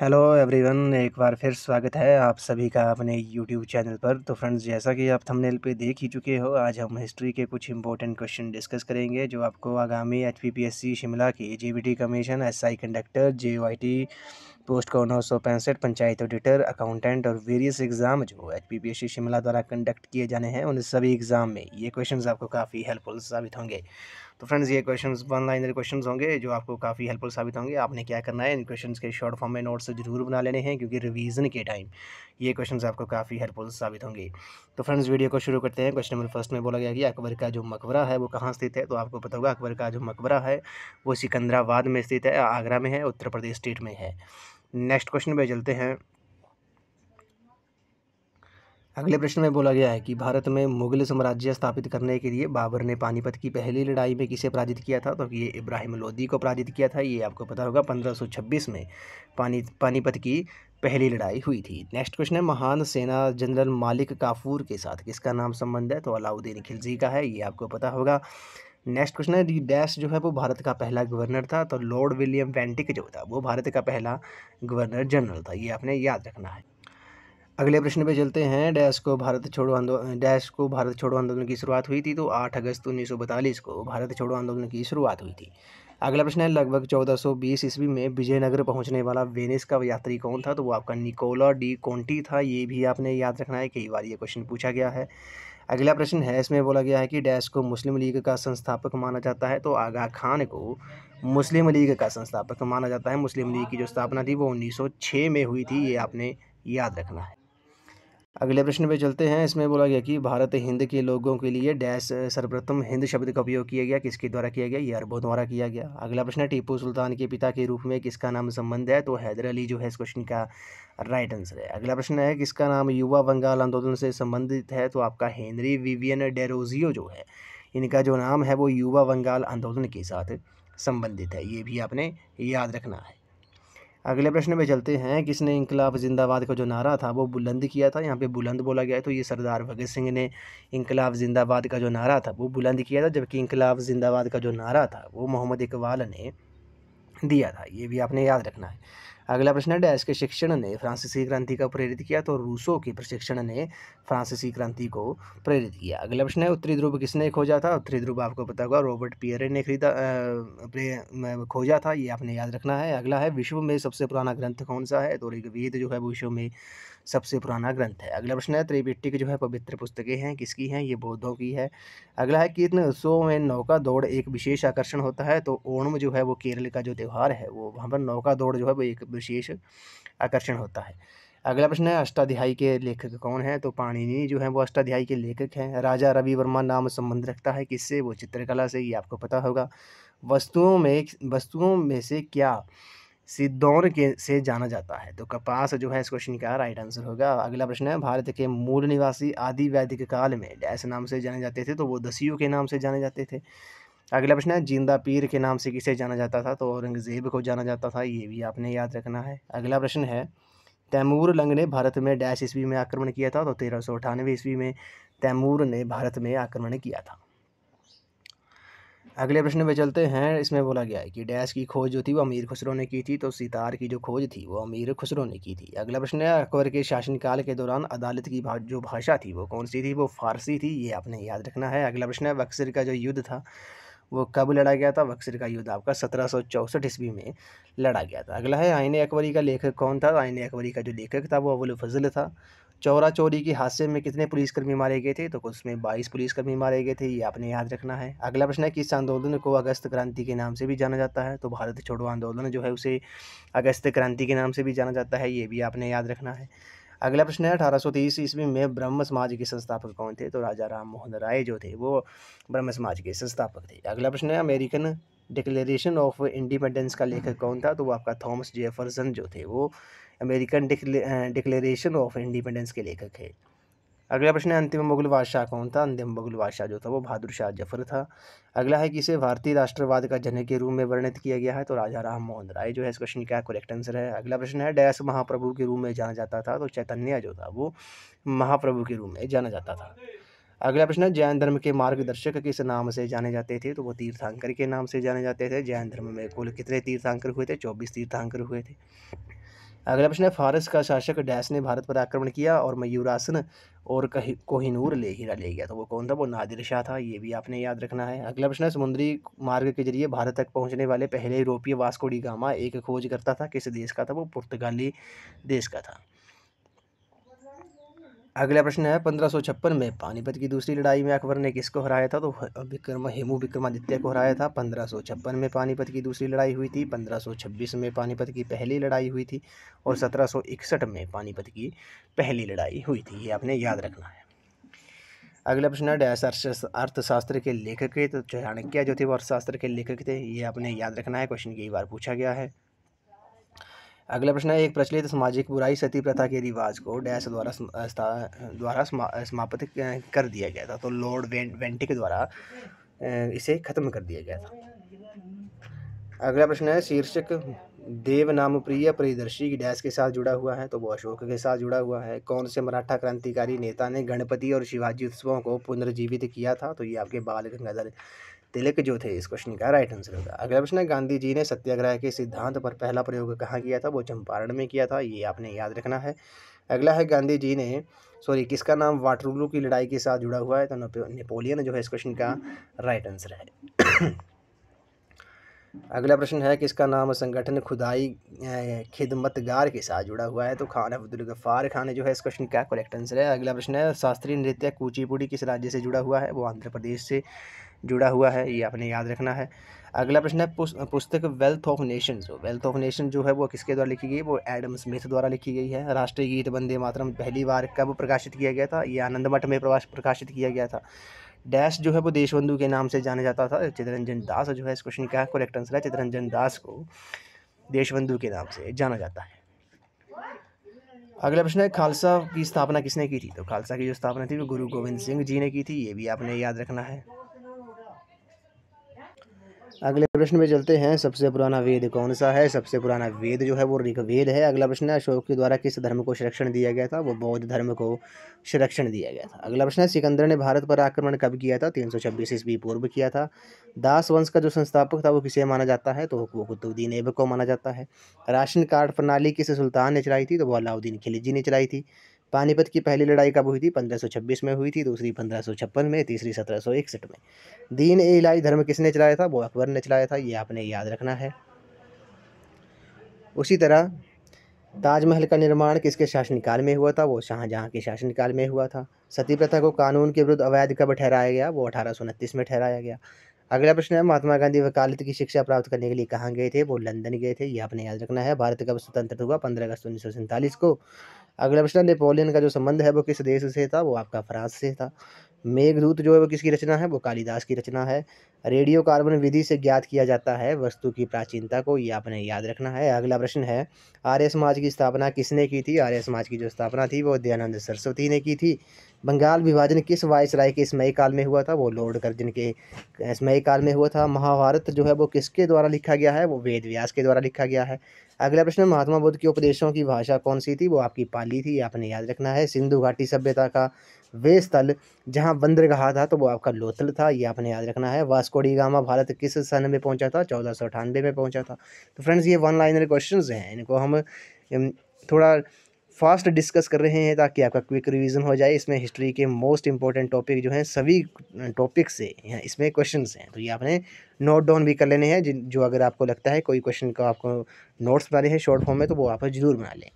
hello everyone एक बार फिर स्वागत है आप सभी का अपने यूट्यूब चैनल पर तो फ्रेंड्स जैसा कि आप थंबनेल पे देख ही चुके हो आज हम हिस्ट्री के कुछ इंपॉर्टेंट क्वेश्चन डिस्कस करेंगे जो आपको आगामी एच शिमला की टी कमीशन एसआई कंडक्टर जे पोस्ट का नौ सौ पैंसठ पंचायत ऑडिटर अकाउंटेंट और वेरियस एग्ज़ाम जो H P P S C Shimla द्वारा कंडक्ट किए जाने हैं उन सभी एग्ज़ाम में ये क्वेश्चन आपको काफ़ी हेल्पफुल साबित होंगे तो फ्रेंड्स ये क्वेश्चन वन लाइनर क्वेश्चन होंगे जो आपको काफ़ी हेल्पफुल साबित होंगे आपने क्या करना है इन क्वेश्चन के शॉर्ट फॉर्म में नोट्स जरूर बना लेने हैं क्योंकि रिवीजन के टाइम ये क्वेश्चन आपको काफ़ी हेल्पफुल साबित होंगे तो फ्रेंड्स वीडियो को शुरू करते हैं क्वेश्चन नंबर फर्स्ट में बोला गया कि अकबर का जो मकबरा है वो कहाँ स्थित है तो आपको पता होगा अकबर का जो मकबरा है वो सिकंदराबाद में स्थित है आगरा में है उत्तर प्रदेश स्टेट में है नेक्स्ट क्वेश्चन पे चलते हैं अगले प्रश्न में बोला गया है कि भारत में मुगल साम्राज्य स्थापित करने के लिए बाबर ने पानीपत की पहली लड़ाई में किसे पराजित किया था तो ये इब्राहिम लोदी को पराजित किया था ये आपको पता होगा 1526 में पानी पानीपत की पहली लड़ाई हुई थी नेक्स्ट क्वेश्चन है महान सेना जनरल मालिक काफूर के साथ किसका नाम संबंध है तो अलाउद्दीन खिलजी का है ये आपको पता होगा नेक्स्ट क्वेश्चन है डी डैश जो है वो भारत का पहला गवर्नर था तो लॉर्ड विलियम वेंटिक जो था वो भारत का पहला गवर्नर जनरल था ये आपने याद रखना है अगले प्रश्न पे चलते हैं डैश को भारत छोड़ो आंदोलन डैश को भारत छोड़ो आंदोलन की शुरुआत हुई थी तो आठ अगस्त उन्नीस को भारत छोड़ो आंदोलन की शुरुआत हुई थी अगला प्रश्न है लगभग 1420 ईस्वी में विजयनगर पहुंचने वाला वेनिस का यात्री कौन था तो वो आपका निकोला डी कोंटी था ये भी आपने याद रखना है कई बार ये क्वेश्चन पूछा गया है अगला प्रश्न है इसमें बोला गया है कि डैश को मुस्लिम लीग का संस्थापक माना जाता है तो आगा खान को मुस्लिम लीग का संस्थापक माना जाता है मुस्लिम लीग की जो स्थापना थी वो उन्नीस में हुई थी ये आपने याद रखना है अगले प्रश्न पे चलते हैं इसमें बोला गया कि भारत हिंद के लोगों के लिए डैश सर्वप्रथम हिंद शब्द का उपयोग किया गया किसके द्वारा किया गया ये अरबों द्वारा किया गया अगला प्रश्न है टीपू सुल्तान के पिता के रूप में किसका नाम संबंध है तो हैदर अली जो है इस क्वेश्चन का राइट आंसर है अगला प्रश्न है किसका नाम युवा बंगाल आंदोलन से संबंधित है तो आपका हेनरी विवियन डेरोजियो जो है इनका जो नाम है वो युवा बंगाल आंदोलन के साथ संबंधित है ये भी आपने याद रखना है अगले प्रश्न पे चलते हैं किसने इंकलाब जिंदाबाद का जो नारा था वो बुलंद किया था यहाँ पे बुलंद बोला गया है तो ये सरदार भगत सिंह ने इंकलाब जिंदाबाद का जो नारा था वो बुलंद किया था जबकि इंकलाब जिंदाबाद का जो नारा था वो मोहम्मद इकबाल ने दिया था ये भी आपने याद रखना है अगला प्रश्न है डैश के शिक्षण ने फ्रांसीसी क्रांति का प्रेरित किया तो रूसो के प्रशिक्षण ने फ्रांसीसी क्रांति को प्रेरित किया अगला प्रश्न है उत्तरी ध्रुव किसने खोजा था उत्तरी ध्रुव आपको पता होगा रॉबर्ट पियरे ने खरीदा खोजा था ये आपने याद रखना है अगला है विश्व में सबसे पुराना ग्रंथ कौन सा है तो ऋग्वेद जो है विश्व में सबसे पुराना ग्रंथ है अगला प्रश्न है त्रिपिटक जो है पवित्र पुस्तकें हैं किसकी हैं ये बौद्धों की है अगला है कीर्तन उत्सव में नौका दौड़ एक विशेष आकर्षण होता है तो ओणम जो है वो केरल का जो त्यौहार है वो वहाँ पर नौका दौड़ जो है वो एक विशेष आकर्षण होता है अगला प्रश्न है अष्टाध्यायी के लेखक कौन है तो पाणिनि जो है वो अष्टाध्यायी के लेखक हैं राजा रवि वर्मा नाम संबंध रखता है किससे वो चित्रकला से ये आपको पता होगा वस्तुओं में वस्तुओं में से क्या सिद्धौन के से जाना जाता है तो कपास जो है इस क्वेश्चन का राइट आंसर होगा अगला प्रश्न है भारत के मूल निवासी आदि वैदिक काल में डैश नाम से जाने जाते थे तो वो दसियों के नाम से जाने जाते थे अगला प्रश्न है जिंदा पीर के नाम से किसे जाना जाता था तो औरंगज़ेब को जाना जाता था ये भी आपने याद रखना है अगला प्रश्न है तैमूर लंग ने भारत में डैश ईस्वी में आक्रमण किया था तो तेरह सौ अठानवे ईस्वी में तैमूर ने भारत में आक्रमण किया था अगले प्रश्न पे चलते हैं इसमें बोला गया है कि डैश की खोज जो थी वो अमीर खुसरो ने की थी तो सितार की जो खोज थी वो अमीर खुसरो ने की थी अगला प्रश्न है अकबर के शासनकाल के दौरान अदालत की भा, जो भाषा थी वो कौन सी थी वो फारसी थी ये आपने याद रखना है अगला प्रश्न है बक्सर का जो युद्ध था वो कब लड़ा गया था बक्सर का युद्ध आपका सत्रह सौ चौंसठ ईस्वी में लड़ा गया था अगला है आइन अकबरी का लेखक कौन था आइन अकबरी का जो लेखक था वो अबुल फजल था चौरा चौरी के हादसे में कितने पुलिसकर्मी मारे गए थे तो उसमें बाईस पुलिसकर्मी मारे गए थे ये आपने याद रखना है अगला प्रश्न है कि इस आंदोलन को अगस्त क्रांति के नाम से भी जाना जाता है तो भारत छोड़ो आंदोलन जो है उसे अगस्त क्रांति के नाम से भी जाना जाता है ये भी आपने याद रखना है अगला प्रश्न है अठारह सौ तीस ईस्वी में ब्रह्म समाज के संस्थापक कौन थे तो राजा राम मोहन राय जो थे वो ब्रह्म समाज के संस्थापक थे अगला प्रश्न है अमेरिकन डिक्लेरेशन ऑफ इंडिपेंडेंस का लेखक कौन था तो वो आपका थॉमस जेफरसन जो थे वो अमेरिकन डिक्लेरेशन ऑफ इंडिपेंडेंस के लेखक है अगला प्रश्न है अंतिम मुगल बादशाह कौन था अंतिम मुगल बादशाह जो था वो बहादुर शाह जफर था अगला है कि इसे भारतीय राष्ट्रवाद का जनक के रूप में वर्णित किया गया है तो राजा राम मोहन राय जो है इस क्वेश्चन का करेक्ट आंसर है अगला प्रश्न है डैश महाप्रभु के रूप में जाना जाता था तो चैतन्य जो था वो महाप्रभु के रूप में जाना जाता था अगला प्रश्न है जैन धर्म के मार्गदर्शक किस नाम से जाने जाते थे तो वो तीर्थांकर के नाम से जाने जाते थे जैन धर्म में कुल कितने तीर्थांकर हुए थे चौबीस तीर्थांकर हुए थे अगला प्रश्न है फारस का शासक डैस ने भारत पर आक्रमण किया और मयूरासन और कही कोहिनूर ले हीरा ले गया तो वो कौन था वो नादिर शाह था ये भी आपने याद रखना है अगला प्रश्न है समुद्री मार्ग के जरिए भारत तक पहुंचने वाले पहले यूरोपीय वास्कोडी गामा एक खोज करता था किस देश का था वो पुर्तगाली देश का था अगला प्रश्न है पंद्रह में पानीपत की दूसरी लड़ाई में अकबर ने किसको हराया था तो विक्रम हेमू विक्रमादित्य को हराया था पंद्रह में पानीपत की दूसरी लड़ाई हुई थी छब्बीस में पानीपत की पहली लड़ाई हुई थी और इकसठ में पानीपत की पहली लड़ाई हुई थी ये आपने याद रखना है अगला प्रश्न है डैश अर्थशास्त्र के लेखक थे तो चाणक्य जो थे वो अर्थशास्त्र के लेखक थे ये आपने याद रखना है क्वेश्चन कई बार पूछा गया है अगला प्रश्न है एक प्रचलित सामाजिक बुराई सती प्रथा के रिवाज को डैश द्वारा द्वारा समाप्त कर दिया गया था तो लॉर्ड वें, वेंटिक द्वारा इसे खत्म कर दिया गया था अगला प्रश्न है शीर्षक देव नाम प्रिय परिदर्शी डैश के साथ जुड़ा हुआ है तो वो अशोक के साथ जुड़ा हुआ है कौन से मराठा क्रांतिकारी नेता ने गणपति और शिवाजी उत्सवों को पुनर्जीवित किया था तो ये आपके बाल गंगाधर तिलक जो थे इस क्वेश्चन का राइट आंसर होगा अगला प्रश्न है गांधी जी ने सत्याग्रह के सिद्धांत पर पहला प्रयोग कहाँ किया था वो चंपारण में किया था ये आपने याद रखना है अगला है गांधी जी ने सॉरी किसका नाम वाटरलू की लड़ाई के साथ जुड़ा हुआ है तो नेपोलियन जो है इस क्वेश्चन का राइट आंसर है अगला प्रश्न है किसका नाम संगठन खुदाई खिदमतगार के साथ जुड़ा हुआ है तो खान अब्दुल गफ़ार खान जो है इस क्वेश्चन का करेक्ट आंसर है अगला प्रश्न है शास्त्रीय नृत्य कूचीपुड़ी किस राज्य से जुड़ा हुआ है वो आंध्र प्रदेश से जुड़ा हुआ है ये आपने याद रखना है अगला प्रश्न है पुस्तक wealth of nation wealth of nation जो है वो किसके द्वारा लिखी गई वो एडम स्मिथ द्वारा लिखी गई है राष्ट्रीय गीत बंदे मातरम पहली बार कब प्रकाशित किया गया था ये मठ में प्रकाशित किया गया था डैश जो है वो देशबंधु के नाम से जाना जाता था चितरंजन दास जो है इस क्वेश्चन का करेक्ट आंसर है चितरंजन दास को देशबंधु के नाम से जाना जाता है अगला प्रश्न है खालसा की स्थापना किसने की थी तो खालसा की जो स्थापना थी वो गुरु गोविंद सिंह जी ने की थी ये भी आपने याद रखना है अगले प्रश्न में चलते हैं सबसे पुराना वेद कौन सा है सबसे पुराना वेद जो है वो ऋग्वेद है अगला प्रश्न है अशोक के द्वारा किस धर्म को संरक्षण दिया गया था वो बौद्ध धर्म को संरक्षण दिया गया था अगला प्रश्न है सिकंदर ने भारत पर आक्रमण कब किया था तीन सौ छब्बीस ईस्वी पूर्व किया था दास वंश का जो संस्थापक था वो किसे माना जाता है तो वो कुतुबुद्दीन ऐबक को माना जाता है राशन कार्ड प्रणाली किस सुल्तान ने चलाई थी तो वो अलाउद्दीन खिलजी ने चलाई थी पानीपत की पहली लड़ाई कब हुई थी 1526 में हुई थी दूसरी 1556 में तीसरी 1761 में दीन ए इलाही धर्म किसने चलाया था वो अकबर ने चलाया था ये आपने याद रखना है उसी तरह ताजमहल का निर्माण किसके शासनकाल में हुआ था वो शाहजहाँ के शासनकाल में हुआ था सती प्रथा को कानून के विरुद्ध अवैध कब ठहराया गया वो अठारह में ठहराया गया अगला प्रश्न है महात्मा गांधी वकालत की शिक्षा प्राप्त करने के लिए कहाँ गए थे वो लंदन गए थे ये आपने याद रखना है भारत कब स्वतंत्र हुआ पंद्रह अगस्त उन्नीस सौ सैंतालीस को अगला प्रश्न नेपोलियन का जो संबंध है वो किस देश से था वो आपका फ्रांस से था मेघदूत जो है वो किसकी रचना है वो कालिदास की रचना है रेडियो कार्बन विधि से ज्ञात किया जाता है वस्तु की प्राचीनता को ये आपने याद रखना है अगला प्रश्न है आर्य समाज की स्थापना किसने की थी आर्य समाज की जो स्थापना थी वो दयानंद सरस्वती ने की थी बंगाल विभाजन किस वायसराय के स्मय काल में हुआ था वो लॉर्ड कर्जन के स्मय काल में हुआ था महाभारत जो है वो किसके द्वारा लिखा गया है वो वेद व्यास के द्वारा लिखा गया है अगला प्रश्न महात्मा बुद्ध के उपदेशों की भाषा कौन सी थी वो आपकी पाली थी आपने याद रखना है सिंधु घाटी सभ्यता का वे स्थल जहाँ बंदरगाह था तो वो आपका लोथल था ये आपने याद रखना है वास्कोडी गामा भारत किस सन में पहुँचा था चौदह सौ अठानवे में पहुँचा था तो फ्रेंड्स ये वन लाइनर क्वेश्चन हैं इनको हम थोड़ा फास्ट डिस्कस कर रहे हैं ताकि आपका क्विक रिवीजन हो जाए इसमें हिस्ट्री के मोस्ट इंपॉर्टेंट टॉपिक जो हैं सभी टॉपिक से हैं इसमें क्वेश्चन हैं तो ये आपने नोट डाउन भी कर लेने हैं जो अगर आपको लगता है कोई क्वेश्चन का आपको नोट्स बनाने हैं शॉर्ट फॉर्म में तो वो आप ज़रूर बना लें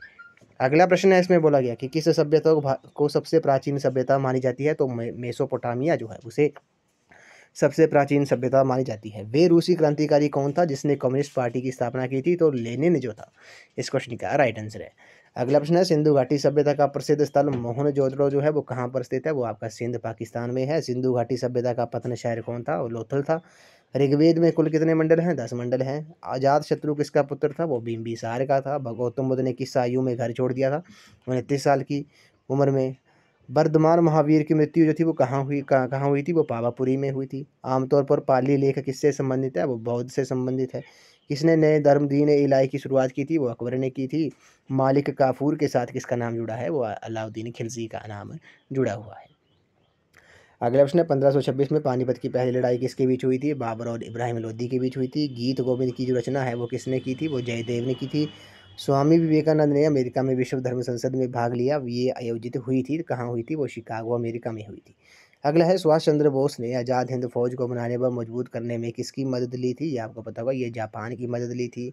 अगला प्रश्न है इसमें बोला गया कि किस सभ्यता को, को सबसे प्राचीन सभ्यता मानी जाती है तो मेसोपोटामिया जो है उसे सबसे प्राचीन सभ्यता मानी जाती है वे रूसी क्रांतिकारी कौन था जिसने कम्युनिस्ट पार्टी की स्थापना की थी तो लेनिन जो था इस क्वेश्चन का राइट आंसर है अगला प्रश्न है सिंधु घाटी सभ्यता का प्रसिद्ध स्थल मोहन जोदड़ो जो है वो कहाँ पर स्थित है वो आपका सिंध पाकिस्तान में है सिंधु घाटी सभ्यता का पतन शहर कौन था वो लोथल था ऋग्वेद में कुल कितने मंडल हैं दस मंडल हैं आजाद शत्रु किसका पुत्र था वो बिम्बिसार का था गौतम बुद्ध ने किस आयु में घर छोड़ दिया था उनतीस साल की उम्र में वर्धमान महावीर की मृत्यु जो थी वो कहाँ हुई कहाँ कहाँ हुई थी वो पावापुरी में हुई थी आमतौर पर पाली लेख किससे संबंधित है वो बौद्ध से संबंधित है किसने नए धर्म दीन इलाही की शुरुआत की थी वो अकबर ने की थी मालिक काफूर के साथ किसका नाम जुड़ा है वो अलाउद्दीन खिलजी का नाम जुड़ा हुआ है अगला प्रश्न है छब्बीस में पानीपत की पहली लड़ाई किसके बीच हुई थी बाबर और इब्राहिम लोधी के बीच हुई थी गीत गोविंद की जो रचना है वो किसने की थी वो जयदेव ने की थी स्वामी विवेकानंद ने अमेरिका में विश्व धर्म संसद में भाग लिया ये आयोजित हुई थी कहाँ हुई थी वो शिकागो अमेरिका में हुई थी अगला है सुभाष चंद्र बोस ने आज़ाद हिंद फौज को बनाने व मजबूत करने में किसकी मदद ली थी ये आपको पता होगा ये जापान की मदद ली थी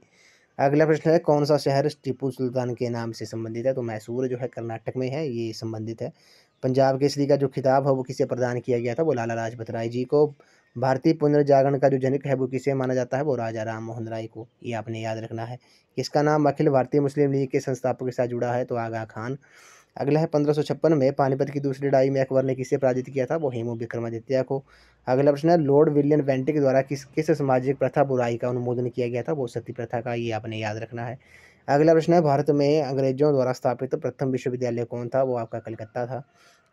अगला प्रश्न है कौन सा शहर टीपू सुल्तान के नाम से संबंधित है तो मैसूर जो है कर्नाटक में है ये संबंधित है पंजाब केसरी का जो खिताब है वो किसे प्रदान किया गया था वो लाला लाजपत राय जी को भारतीय पुनर्जागरण का जो जनक है वो किसे माना जाता है वो राजा राम मोहन राय को ये आपने याद रखना है किसका नाम अखिल भारतीय मुस्लिम लीग के संस्थापक के साथ जुड़ा है तो आगा खान अगला है पंद्रह में पानीपत की दूसरी लड़ाई में अकबर ने किसे पराजित किया था वो हेमू विक्रमादित्य को अगला प्रश्न है लॉर्ड विलियन वेंटिक द्वारा किस किस सामाजिक प्रथा बुराई का अनुमोदन किया गया था वो सती प्रथा का ये आपने याद रखना है अगला प्रश्न है भारत में अंग्रेजों द्वारा स्थापित प्रथम विश्वविद्यालय कौन था वो आपका कलकत्ता था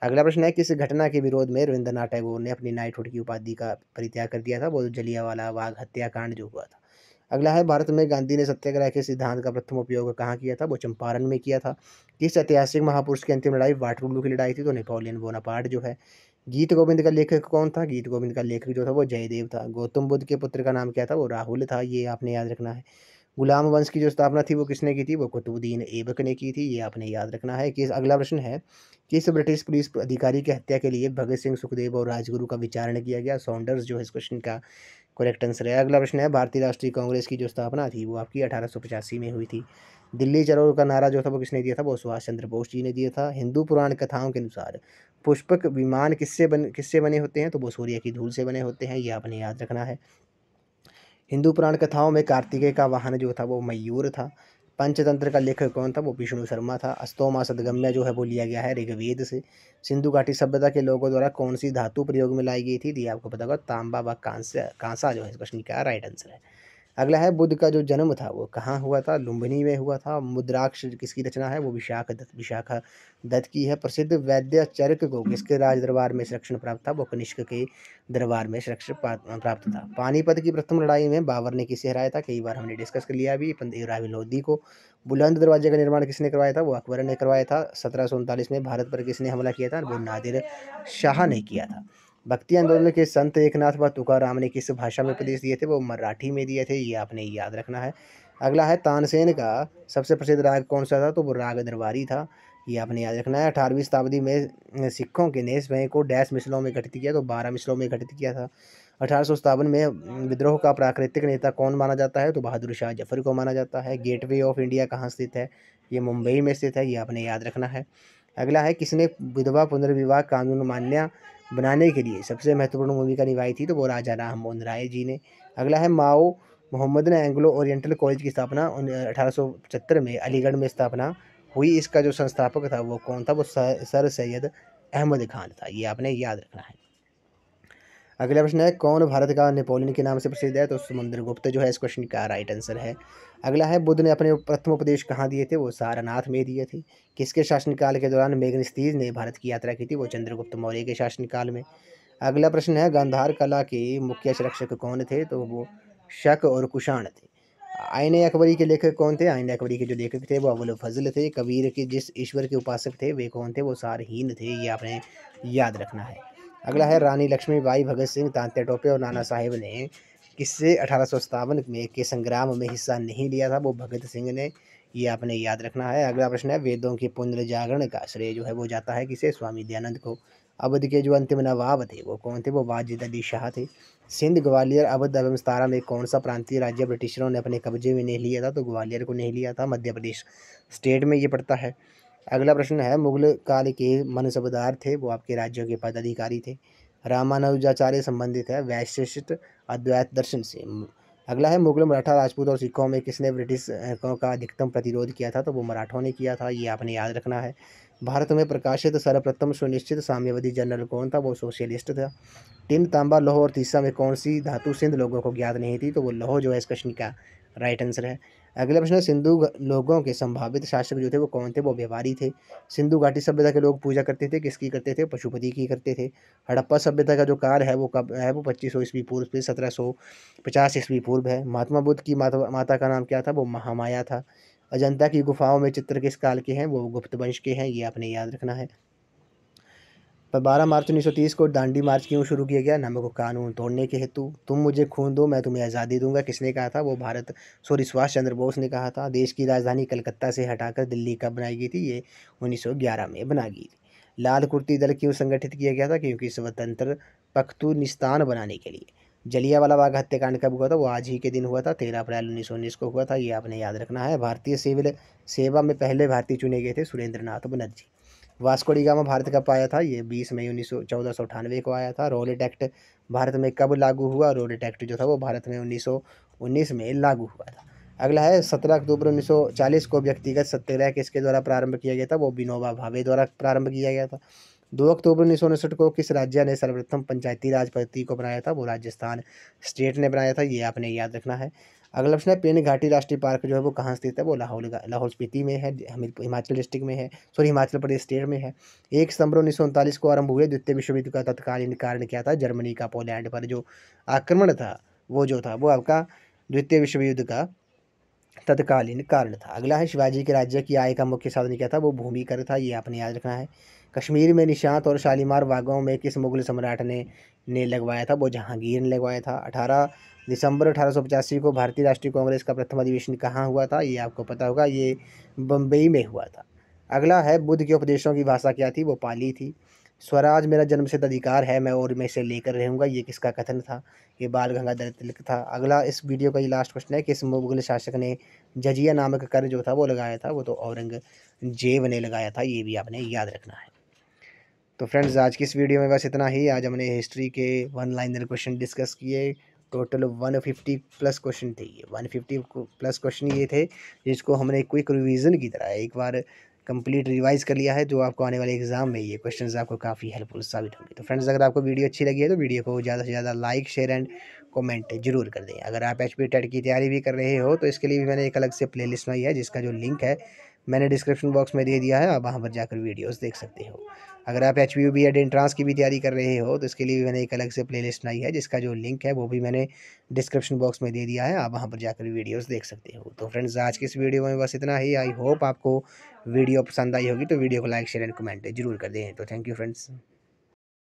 अगला प्रश्न है किस घटना के विरोध में रविंद्रनाथ टैगोर ने अपनी नाइटहुड की उपाधि का परित्याग कर दिया था वो जलियावाला बाग हत्याकांड जो हुआ था अगला है भारत में गांधी ने सत्याग्रह के सिद्धांत का प्रथम उपयोग कहाँ किया था वो चंपारण में किया था किस ऐतिहासिक महापुरुष की अंतिम लड़ाई वाटरलू की लड़ाई थी तो नेपोलियन बोनापार्ट जो है गीत गोविंद का लेखक कौन था गीत गोविंद का लेखक जो था वो जयदेव था गौतम बुद्ध के पुत्र का नाम क्या था वो राहुल था ये आपने याद रखना है गुलाम वंश की जो स्थापना थी वो किसने की थी वो कुतुबुद्दीन ऐबक ने की थी ये आपने याद रखना है किस अगला प्रश्न है किस ब्रिटिश पुलिस अधिकारी की हत्या के लिए भगत सिंह सुखदेव और राजगुरु का विचारण किया गया सॉन्डर्स जो है इस क्वेश्चन का करेक्ट आंसर है अगला प्रश्न है भारतीय राष्ट्रीय कांग्रेस की जो स्थापना थी वो आपकी अठारह में हुई थी दिल्ली चलो का नारा जो था वो किसने दिया था वो सुभाष चंद्र बोस जी ने दिया था हिंदू पुराण कथाओं के अनुसार पुष्पक विमान किससे बन किससे बने होते हैं तो वो सूर्य की धूल से बने होते हैं ये आपने याद रखना है हिंदू पुराण कथाओं में कार्तिकेय का वाहन जो था वो मयूर था पंचतंत्र का लेखक कौन था वो विष्णु शर्मा था अस्तोमा सदगम्य जो है वो लिया गया है ऋग्वेद से सिंधु घाटी सभ्यता के लोगों द्वारा कौन सी धातु प्रयोग में लाई गई थी दिया आपको पता होगा तांबा व कांसा कांसा जो है इस क्वेश्चन का राइट आंसर है अगला है बुद्ध का जो जन्म था वो कहाँ हुआ था लुम्बिनी में हुआ था मुद्राक्ष किसकी रचना है वो विशाख दत्त विशाखा दत्त की है प्रसिद्ध वैद्य चरक को किसके राज दरबार में संरक्षण प्राप्त था वो कनिष्क के दरबार में संरक्षण प्राप्त था पानीपत की प्रथम लड़ाई में बाबर ने किसे हराया था कई बार हमने डिस्कस कर लिया भी रावी लोधी को बुलंद दरवाजे का निर्माण किसने करवाया था वो अकबर ने करवाया था सत्रह में भारत पर किसने हमला किया था वो नादिर शाह ने किया था भक्ति आंदोलन के संत एकनाथ व तुकाराम ने किस भाषा में उपदेश दिए थे वो मराठी में दिए थे ये आपने याद रखना है अगला है तानसेन का सबसे प्रसिद्ध राग कौन सा था तो वो राग दरबारी था ये आपने याद रखना है अठारहवीं शताब्दी में सिखों के ने स्वयं को डैश मिसलों में गठित किया तो बारह मिसलों में गठित किया था अठारह में विद्रोह का प्राकृतिक नेता कौन माना जाता है तो बहादुर शाह जफर को माना जाता है गेटवे ऑफ इंडिया कहाँ स्थित है ये मुंबई में स्थित है ये आपने याद रखना है अगला है किसने विधवा पुनर्विवाह कानून मान्या बनाने के लिए सबसे महत्वपूर्ण भूमिका निभाई थी तो वो राजा राम मोहन राय जी ने अगला है माओ मोहम्मद ने एंग्लो ओरिएंटल कॉलेज की स्थापना अठारह में अलीगढ़ में स्थापना हुई इसका जो संस्थापक था वो कौन था वो सर सैयद अहमद खान था ये आपने याद रखना है अगला प्रश्न है कौन भारत का नेपोलियन के नाम से प्रसिद्ध है तो सुमंदर गुप्त जो है इस क्वेश्चन का राइट आंसर है अगला है बुद्ध ने अपने प्रथम उपदेश कहाँ दिए थे वो सारनाथ में दिए थे किसके शासनकाल के दौरान मेघनस्तीज ने भारत की यात्रा की थी वो चंद्रगुप्त मौर्य के शासनकाल में अगला प्रश्न है गंधार कला के मुख्य संरक्षक कौन थे तो वो शक और कुषाण थे आयने अकबरी के लेखक कौन थे आयने अकबरी के जो लेखक थे वो अबुल फजल थे कबीर के जिस ईश्वर के उपासक थे वे कौन थे वो सारहीन थे ये आपने याद रखना है अगला है रानी लक्ष्मीबाई भगत सिंह तांते टोपे और नाना साहेब ने किससे अठारह में के संग्राम में हिस्सा नहीं लिया था वो भगत सिंह ने ये आपने याद रखना है अगला प्रश्न है वेदों के पुनर्जागरण का श्रेय जो है वो जाता है किसे स्वामी दयानंद को अवध के जो अंतिम नवाब थे वो कौन थे वो वाजिद अली शाह थे सिंध ग्वालियर अवध एवं सतारा में कौन सा प्रांतीय राज्य ब्रिटिशरों ने अपने कब्जे में नहीं लिया था तो ग्वालियर को नहीं लिया था मध्य प्रदेश स्टेट में ये पड़ता है अगला प्रश्न है मुगल काल के मनसबदार थे वो आपके राज्यों के पदाधिकारी थे रामानुजाचार्य संबंधित है वैशिष्ट अद्वैत दर्शन से अगला है मुगल मराठा राजपूत और सिखों में किसने ब्रिटिश का अधिकतम प्रतिरोध किया था तो वो मराठों ने किया था ये आपने याद रखना है भारत में प्रकाशित सर्वप्रथम सुनिश्चित साम्यवादी जनरल कौन था वो सोशलिस्ट था टिन तांबा लोह और तीसरा में कौन सी धातु सिंध लोगों को ज्ञात नहीं थी तो वो लोह जो है इस क्वेश्चन का राइट आंसर है अगला प्रश्न सिंधु लोगों के संभावित शासक जो थे वो कौन थे वो व्यवहारी थे सिंधु घाटी सभ्यता के लोग पूजा करते थे किसकी करते थे पशुपति की करते थे हड़प्पा सभ्यता का जो काल है वो कब है वो पच्चीस सौ ईस्वी पूर्व से सत्रह सौ पचास ईस्वी पूर्व है महात्मा बुद्ध की माता माता का नाम क्या था वो महामाया था अजंता की गुफाओं में चित्र किस काल के हैं वो गुप्त वंश के हैं ये आपने याद रखना है पर 12 मार्च 1930 को दांडी मार्च क्यों शुरू किया गया नमक कानून तोड़ने के हेतु तुम मुझे खून दो मैं तुम्हें आज़ादी दूंगा किसने कहा था वो भारत सॉरी सुभाष चंद्र बोस ने कहा था देश की राजधानी कलकत्ता से हटाकर दिल्ली कब बनाई गई थी ये 1911 में बना गई थी लाल कुर्ती दल क्यों संगठित किया गया था क्योंकि स्वतंत्र पख्तूनिस्तान बनाने के लिए जलियावाला बाग हत्याकांड कब हुआ था वो आज ही के दिन हुआ था तेरह अप्रैल उन्नीस सौ उन्नीस को हुआ था ये आपने याद रखना है भारतीय सिविल सेवा में पहले भारतीय चुने गए थे सुरेंद्र नाथ बनर्जी वास्कोडिगामा भारत कब आया था ये बीस मई उन्नीस सौ चौदह सौ अठानवे को आया था रोलेट एक्ट भारत में कब लागू हुआ रोलेट एक्ट जो था वो भारत में उन्नीस सौ उन्नीस में लागू हुआ था अगला है सत्रह अक्टूबर उन्नीस सौ चालीस को व्यक्तिगत सत्याग्रह किसके द्वारा प्रारंभ किया गया था वो विनोबा भावे द्वारा प्रारंभ किया गया था दो अक्टूबर उन्नीस सौ उनसठ को किस राज्य ने सर्वप्रथम पंचायती राज पद्धति को बनाया था वो राजस्थान स्टेट ने बनाया था ये आपने याद रखना है अगला प्रश्न है पेन घाटी राष्ट्रीय पार्क जो है वो कहाँ स्थित है वो लाहौल लाहौल स्पीति में है हिमाचल डिस्ट्रिक्ट में है सॉरी हिमाचल प्रदेश स्टेट में है एक सितंबर उन्नीस को आरंभ हुए द्वितीय युद्ध का तत्कालीन कारण क्या था जर्मनी का पोलैंड पर जो आक्रमण था वो जो था वो आपका द्वितीय विश्व युद्ध का तत्कालीन कारण था अगला है शिवाजी के राज्य की आय का मुख्य साधन क्या था वो भूमि कर था ये आपने याद रखना है कश्मीर में निशांत और शालीमार वागों में किस मुगल सम्राट ने ने लगवाया था वो जहांगीर ने लगवाया था अठारह दिसंबर अठारह को भारतीय राष्ट्रीय कांग्रेस का प्रथम अधिवेशन कहाँ हुआ था ये आपको पता होगा ये बम्बई में हुआ था अगला है बुद्ध के उपदेशों की भाषा क्या थी वो पाली थी स्वराज मेरा जन्मसिद्ध अधिकार है मैं और मैं इसे लेकर रहूँगा ये किसका कथन था ये बाल गंगाधर तिलक था अगला इस वीडियो का ये लास्ट क्वेश्चन है कि इस मुगल शासक ने जजिया नामक कर जो था वो लगाया था वो तो औरंगजेब ने लगाया था ये भी आपने याद रखना है तो फ्रेंड्स आज की इस वीडियो में बस इतना ही आज हमने हिस्ट्री के वन लाइनर क्वेश्चन डिस्कस किए total one fifty plus question थे ये वन फिफ्टी प्लस क्वेश्चन ये थे जिसको हमने क्विक रिवीजन की तरह एक बार कंप्लीट रिवाइज कर लिया है जो आपको आने वाले एग्जाम में ये क्वेश्चंस आपको काफ़ी हेल्पफुल साबित होंगे तो फ्रेंड्स अगर आपको वीडियो अच्छी लगी है तो वीडियो को ज़्यादा से ज़्यादा लाइक शेयर एंड कमेंट जरूर कर दें अगर आप एच पी टेट की तैयारी भी कर रहे हो तो इसके लिए भी मैंने एक अलग से प्लेलिस्ट बनाई है जिसका जो लिंक है मैंने डिस्क्रिप्शन बॉक्स में दे दिया है आप वहाँ पर जाकर वीडियोस देख सकते हो अगर आप एच बी एड एंट्रांस की भी तैयारी कर रहे हो तो इसके लिए भी मैंने एक अलग से प्लेलिस्ट बनाई है जिसका जो लिंक है वो भी मैंने डिस्क्रिप्शन बॉक्स में दे दिया है आप वहाँ पर जाकर वीडियोस देख सकते हो तो फ्रेंड्स आज के इस वीडियो में बस इतना ही आई होप आपको वीडियो पसंद आई होगी तो वीडियो को लाइक शेयर एंड कमेंट जरूर कर दें तो थैंक यू फ्रेंड्स